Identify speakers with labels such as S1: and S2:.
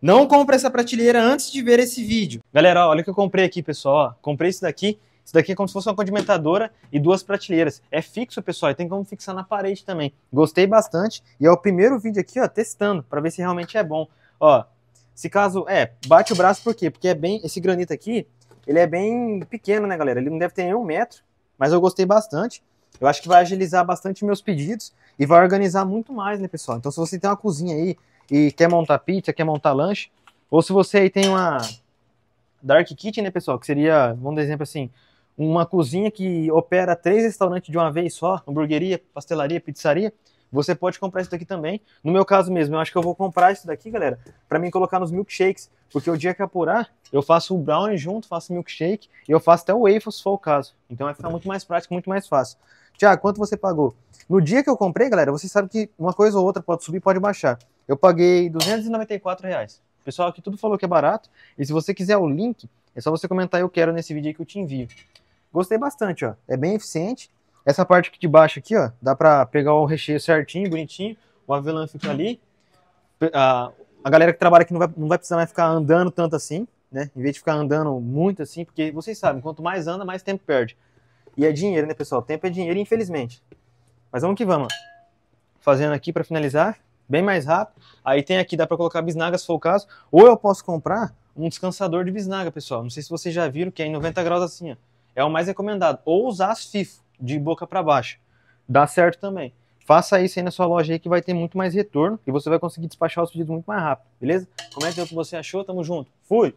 S1: Não compra essa prateleira antes de ver esse vídeo. Galera, olha o que eu comprei aqui, pessoal. Comprei isso daqui. Isso daqui é como se fosse uma condimentadora e duas prateleiras. É fixo, pessoal, e tem como fixar na parede também. Gostei bastante. E é o primeiro vídeo aqui, ó, testando, para ver se realmente é bom. Ó, se caso... É, bate o braço por quê? Porque é bem... Esse granito aqui, ele é bem pequeno, né, galera? Ele não deve ter um metro, mas eu gostei bastante. Eu acho que vai agilizar bastante meus pedidos e vai organizar muito mais, né, pessoal? Então, se você tem uma cozinha aí e quer montar pizza, quer montar lanche, ou se você aí tem uma dark kitchen, né, pessoal, que seria, vamos dar exemplo assim, uma cozinha que opera três restaurantes de uma vez só, hamburgueria, pastelaria, pizzaria, você pode comprar isso daqui também. No meu caso mesmo, eu acho que eu vou comprar isso daqui, galera, para mim colocar nos milkshakes, porque o dia que apurar, eu faço o brownie junto, faço milkshake, e eu faço até o waffle se for o caso. Então vai ficar muito mais prático, muito mais fácil. Tiago, quanto você pagou? No dia que eu comprei, galera, você sabe que uma coisa ou outra pode subir, pode baixar. Eu paguei 294 reais. O pessoal aqui tudo falou que é barato. E se você quiser o link, é só você comentar eu quero nesse vídeo aí que eu te envio. Gostei bastante, ó. É bem eficiente. Essa parte aqui de baixo aqui, ó, dá pra pegar o recheio certinho, bonitinho. O avelã fica ali. A, a galera que trabalha aqui não vai, não vai precisar mais ficar andando tanto assim, né? Em vez de ficar andando muito assim, porque vocês sabem, quanto mais anda, mais tempo perde. E é dinheiro, né, pessoal? Tempo é dinheiro, infelizmente. Mas vamos que vamos. Fazendo aqui para finalizar bem mais rápido. Aí tem aqui, dá para colocar bisnaga se for o caso. Ou eu posso comprar um descansador de bisnaga, pessoal. Não sei se vocês já viram que é em 90 graus assim, ó. É o mais recomendado. Ou usar as FIFO, de boca para baixo. Dá certo também. Faça isso aí na sua loja aí que vai ter muito mais retorno e você vai conseguir despachar os pedidos muito mais rápido, beleza? Comenta aí o é que você achou, tamo junto. Fui!